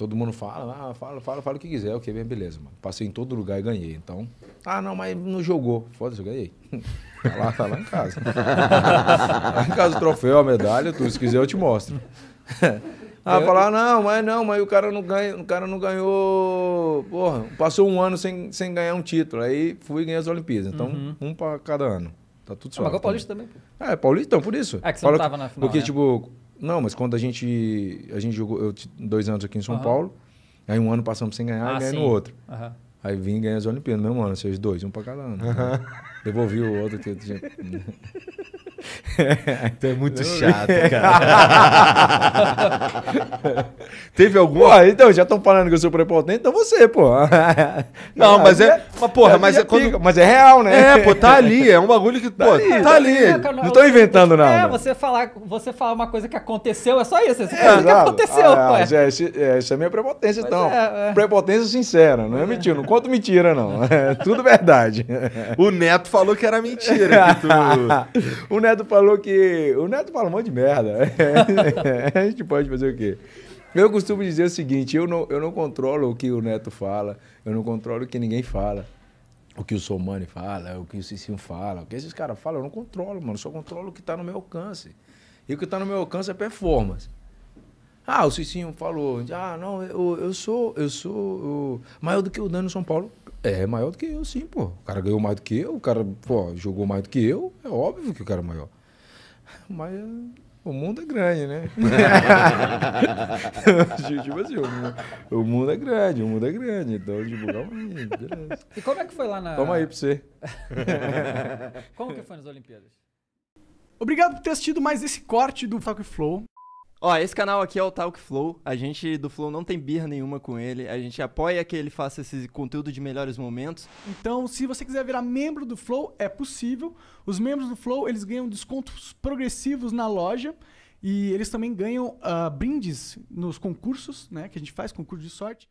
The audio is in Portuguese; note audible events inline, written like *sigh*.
Todo mundo fala, ah, fala, fala, fala o que quiser, ok, bem, beleza, mano. Passei em todo lugar e ganhei. Então, ah, não, mas não jogou. Foda-se, eu ganhei. *laughs* Tá lá, tá lá em casa. *laughs* lá em casa o troféu, a medalha, tudo. Se quiser, eu te mostro. *laughs* Ah, eu... É. falar, não, mas não, mas o cara não ganha, o cara não ganhou. Porra, passou um ano sem, sem ganhar um título. Aí fui ganhei as Olimpíadas. Então, uhum. um para cada ano. Tá tudo só Ah, mas o então. Paulista também, pô. É, Paulista, então, por isso. É que você não tava na final. Porque, né? tipo, não, mas quando a gente. A gente jogou eu, dois anos aqui em São uhum. Paulo, aí um ano passamos sem ganhar ah, e ganhei no outro. Uhum. Aí vim e ganhei as Olimpíadas no mesmo ano, vocês dois, um pra cada ano. Uhum. *laughs* Devolvi o outro. Que *laughs* então é muito chato, *laughs* cara. Teve alguma. Pô, então, já estão falando que eu sou prepotente, então você, pô. *laughs* Não, mas é. Mas, porra, mas é quando... Mas é real, né? É, pô, tá ali. É um bagulho que, pô, tá ali. Tá é ali. Não, não tô inventando, não. É, você falar, você falar uma coisa que aconteceu, é só isso. Você é, que aconteceu, ah, pô. É, é, isso é minha prepotência, mas então. É, é. Prepotência sincera, não é mentira. Não conto mentira, não. *laughs* É tudo verdade. O Neto falou que era mentira. Que tu... *laughs* o Neto falou que. O Neto fala um monte de merda. A gente pode fazer o quê? Eu costumo dizer o seguinte: eu não, eu não controlo o que o Neto fala, eu não controlo o que ninguém fala. O que o Somani fala, o que o Cicinho fala, o que esses caras falam, eu não controlo, mano. Só controlo o que está no meu alcance. E o que está no meu alcance é performance. Ah, o Cicinho falou, ah, não, eu, eu sou, eu sou eu, maior do que o Dano São Paulo. É maior do que eu, sim, pô. O cara ganhou mais do que eu, o cara, pô, jogou mais do que eu. É óbvio que o cara é maior. Mas o mundo é grande, né? *laughs* *laughs* Tipo, tipo assim, o, mundo é grande, o mundo é grande. Então, tipo, calma aí, beleza. E como é que foi lá na. Toma aí pra você. como que foi nas Olimpíadas? Obrigado por ter assistido mais esse corte do Talk Flow. Ó, esse canal aqui é o Talk Flow. A gente do Flow não tem birra nenhuma com ele. A gente apoia que ele faça esse conteúdo de melhores momentos. Então, se você quiser virar membro do Flow, é possível. Os membros do Flow, eles ganham descontos progressivos na loja. E eles também ganham uh, brindes nos concursos, né? Que a gente faz concurso de sorte.